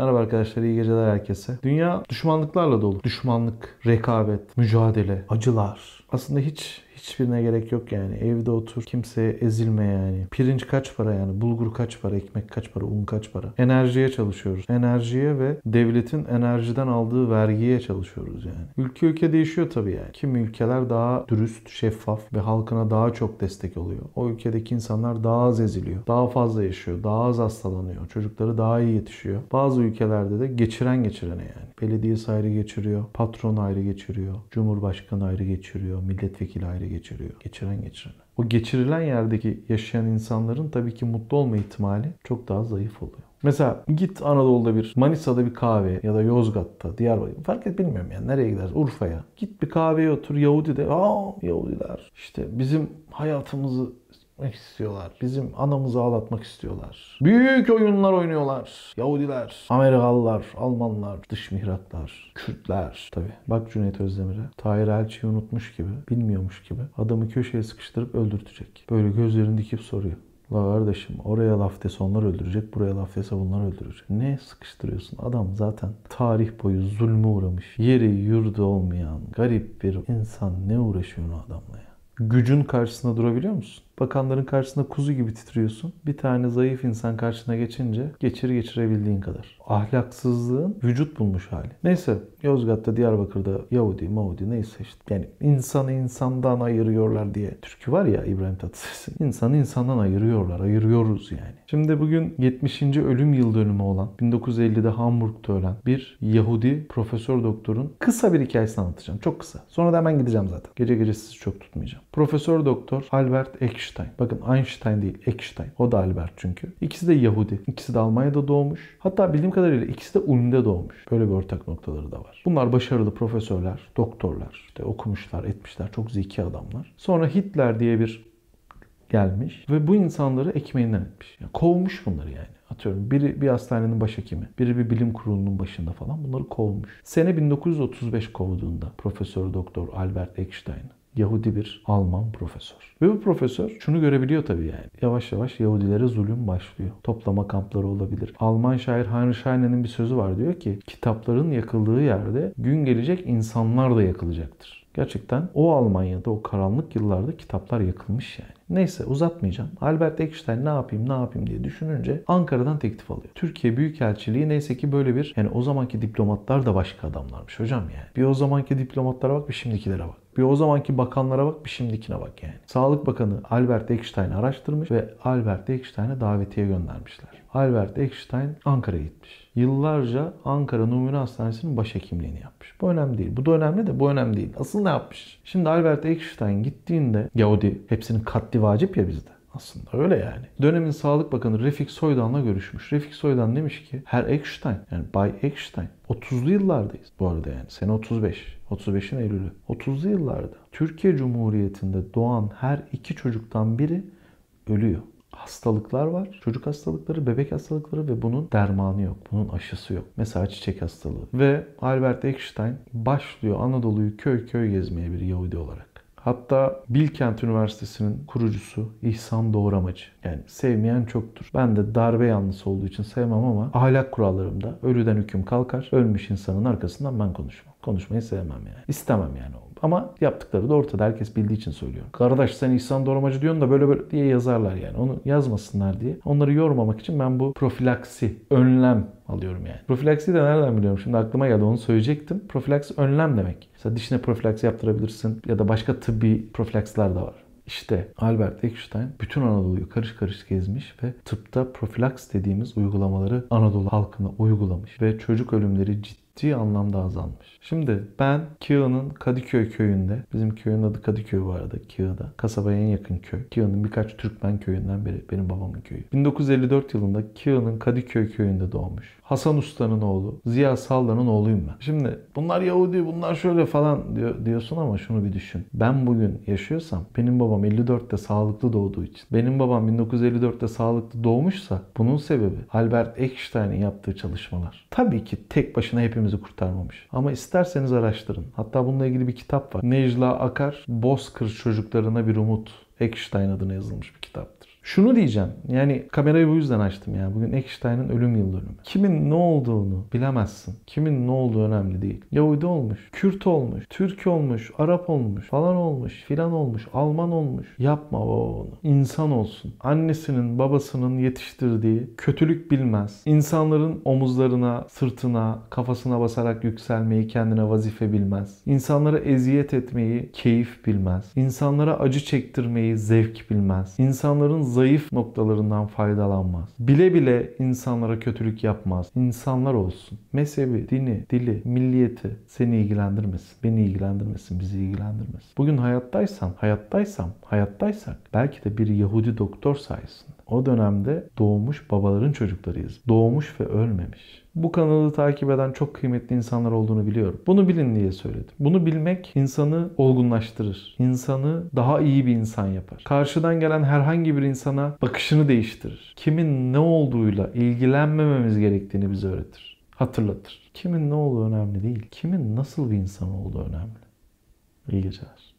Merhaba arkadaşlar, iyi geceler herkese. Dünya düşmanlıklarla dolu. Düşmanlık, rekabet, mücadele, acılar, aslında hiç hiçbirine gerek yok yani. Evde otur, kimseye ezilme yani. Pirinç kaç para yani? Bulgur kaç para? Ekmek kaç para? Un kaç para? Enerjiye çalışıyoruz. Enerjiye ve devletin enerjiden aldığı vergiye çalışıyoruz yani. Ülke ülke değişiyor tabii yani. Kim ülkeler daha dürüst, şeffaf ve halkına daha çok destek oluyor. O ülkedeki insanlar daha az eziliyor. Daha fazla yaşıyor. Daha az hastalanıyor. Çocukları daha iyi yetişiyor. Bazı ülkelerde de geçiren geçirene yani. Belediyesi ayrı geçiriyor. Patron ayrı geçiriyor. Cumhurbaşkanı ayrı geçiriyor geçiriyor, milletvekili ayrı geçiriyor. Geçiren geçiren. O geçirilen yerdeki yaşayan insanların tabii ki mutlu olma ihtimali çok daha zayıf oluyor. Mesela git Anadolu'da bir Manisa'da bir kahve ya da Yozgat'ta, Diyarbakır fark et bilmiyorum yani nereye gider Urfa'ya. Git bir kahveye otur Yahudi de aa Yahudiler işte bizim hayatımızı etmek istiyorlar. Bizim anamızı ağlatmak istiyorlar. Büyük oyunlar oynuyorlar. Yahudiler, Amerikalılar, Almanlar, dış mihraklar, Kürtler. Tabi bak Cüneyt Özdemir'e. Tahir Elçi'yi unutmuş gibi, bilmiyormuş gibi adamı köşeye sıkıştırıp öldürtecek. Böyle gözlerini dikip soruyor. La kardeşim oraya laf dese onlar öldürecek, buraya laf dese bunlar öldürecek. Ne sıkıştırıyorsun? Adam zaten tarih boyu zulme uğramış, yeri yurdu olmayan garip bir insan ne uğraşıyor o adamla ya? Gücün karşısında durabiliyor musun? Bakanların karşısında kuzu gibi titriyorsun. Bir tane zayıf insan karşına geçince geçir geçirebildiğin kadar. Ahlaksızlığın vücut bulmuş hali. Neyse Yozgat'ta, Diyarbakır'da Yahudi, Mavudi neyse işte. Yani insanı insandan ayırıyorlar diye türkü var ya İbrahim Tatlıses'in. İnsanı insandan ayırıyorlar, ayırıyoruz yani. Şimdi bugün 70. ölüm yıl dönümü olan 1950'de Hamburg'da ölen bir Yahudi profesör doktorun kısa bir hikayesini anlatacağım. Çok kısa. Sonra da hemen gideceğim zaten. Gece gece sizi çok tutmayacağım. Profesör doktor Albert Ekşi Eckstein. Bakın Einstein değil Eckstein. O da Albert çünkü. İkisi de Yahudi. İkisi de Almanya'da doğmuş. Hatta bildiğim kadarıyla ikisi de Ulm'de doğmuş. Böyle bir ortak noktaları da var. Bunlar başarılı profesörler, doktorlar. işte okumuşlar, etmişler. Çok zeki adamlar. Sonra Hitler diye bir gelmiş ve bu insanları ekmeğinden etmiş. Yani kovmuş bunları yani. Atıyorum biri bir hastanenin başhekimi, biri bir bilim kurulunun başında falan bunları kovmuş. Sene 1935 kovduğunda Profesör Doktor Albert Eckstein Yahudi bir Alman profesör. Ve bu profesör şunu görebiliyor tabii yani. Yavaş yavaş Yahudilere zulüm başlıyor. Toplama kampları olabilir. Alman şair Heinrich Heine'nin bir sözü var diyor ki kitapların yakıldığı yerde gün gelecek insanlar da yakılacaktır. Gerçekten o Almanya'da o karanlık yıllarda kitaplar yakılmış yani. Neyse uzatmayacağım. Albert Eckstein ne yapayım ne yapayım diye düşününce Ankara'dan teklif alıyor. Türkiye Büyükelçiliği neyse ki böyle bir yani o zamanki diplomatlar da başka adamlarmış hocam yani. Bir o zamanki diplomatlara bak bir şimdikilere bak. Bir o zamanki bakanlara bak bir şimdikine bak yani. Sağlık Bakanı Albert Eckstein'i araştırmış ve Albert Eckstein'e davetiye göndermişler. Albert Eckstein Ankara'ya gitmiş. Yıllarca Ankara Numune Hastanesi'nin başhekimliğini yapmış. Bu önemli değil. Bu da önemli de bu önemli değil. Asıl ne yapmış? Şimdi Albert Eckstein gittiğinde Yahudi hepsinin katli Abdesti vacip ya bizde. Aslında öyle yani. Dönemin Sağlık Bakanı Refik Soydan'la görüşmüş. Refik Soydan demiş ki her Eckstein yani Bay Eckstein 30'lu yıllardayız bu arada yani sene 35. 35'in Eylül'ü. 30'lu yıllarda Türkiye Cumhuriyeti'nde doğan her iki çocuktan biri ölüyor. Hastalıklar var. Çocuk hastalıkları, bebek hastalıkları ve bunun dermanı yok. Bunun aşısı yok. Mesela çiçek hastalığı. Ve Albert Eckstein başlıyor Anadolu'yu köy köy gezmeye bir Yahudi olarak. Hatta Bilkent Üniversitesi'nin kurucusu İhsan Doğramacı. Yani sevmeyen çoktur. Ben de darbe yanlısı olduğu için sevmem ama ahlak kurallarımda ölüden hüküm kalkar. Ölmüş insanın arkasından ben konuşmam. Konuşmayı sevmem yani. İstemem yani. o. Ama yaptıkları da ortada. Herkes bildiği için söylüyorum. Kardeş sen İhsan Dormacı diyorsun da böyle böyle diye yazarlar yani. Onu yazmasınlar diye. Onları yormamak için ben bu profilaksi, önlem alıyorum yani. Profilaksi de nereden biliyorum? Şimdi aklıma geldi onu söyleyecektim. Profilaksi önlem demek. Mesela dişine profilaksi yaptırabilirsin ya da başka tıbbi profilaksiler de var. İşte Albert Eckstein bütün Anadolu'yu karış karış gezmiş ve tıpta profilaks dediğimiz uygulamaları Anadolu halkına uygulamış ve çocuk ölümleri ciddi ciddi anlamda azalmış. Şimdi ben Kia'nın Kadıköy köyünde, bizim köyün adı Kadıköy bu arada Kia'da, kasabaya en yakın köy. Kia'nın birkaç Türkmen köyünden biri, benim babamın köyü. 1954 yılında Kia'nın Kadıköy köyünde doğmuş. Hasan Usta'nın oğlu, Ziya Sallan'ın oğluyum ben. Şimdi bunlar Yahudi, bunlar şöyle falan diyor, diyorsun ama şunu bir düşün. Ben bugün yaşıyorsam, benim babam 54'te sağlıklı doğduğu için, benim babam 1954'te sağlıklı doğmuşsa bunun sebebi Albert Einstein'in yaptığı çalışmalar. Tabii ki tek başına hepimiz ülkemizi kurtarmamış. Ama isterseniz araştırın. Hatta bununla ilgili bir kitap var. Necla Akar, Bozkır Çocuklarına Bir Umut. Eckstein adına yazılmış bir kitaptır. Şunu diyeceğim. Yani kamerayı bu yüzden açtım ya. Bugün Eckstein'ın ölüm yıl dönümü. Kimin ne olduğunu bilemezsin. Kimin ne olduğu önemli değil. Yahudi olmuş, Kürt olmuş, Türk olmuş, Arap olmuş, falan olmuş, filan olmuş, Alman olmuş. Yapma baba onu. İnsan olsun. Annesinin, babasının yetiştirdiği kötülük bilmez. İnsanların omuzlarına, sırtına, kafasına basarak yükselmeyi kendine vazife bilmez. İnsanlara eziyet etmeyi keyif bilmez. İnsanlara acı çektirmeyi zevk bilmez. İnsanların zayıf noktalarından faydalanmaz. Bile bile insanlara kötülük yapmaz. İnsanlar olsun. Mezhebi, dini, dili, milliyeti seni ilgilendirmesin. Beni ilgilendirmesin, bizi ilgilendirmesin. Bugün hayattaysan, hayattaysam, hayattaysak belki de bir Yahudi doktor sayesinde o dönemde doğmuş babaların çocuklarıyız. Doğmuş ve ölmemiş. Bu kanalı takip eden çok kıymetli insanlar olduğunu biliyorum. Bunu bilin diye söyledim. Bunu bilmek insanı olgunlaştırır. İnsanı daha iyi bir insan yapar. Karşıdan gelen herhangi bir insana bakışını değiştirir. Kimin ne olduğuyla ilgilenmememiz gerektiğini bize öğretir. Hatırlatır. Kimin ne olduğu önemli değil. Kimin nasıl bir insan olduğu önemli. İyi geceler.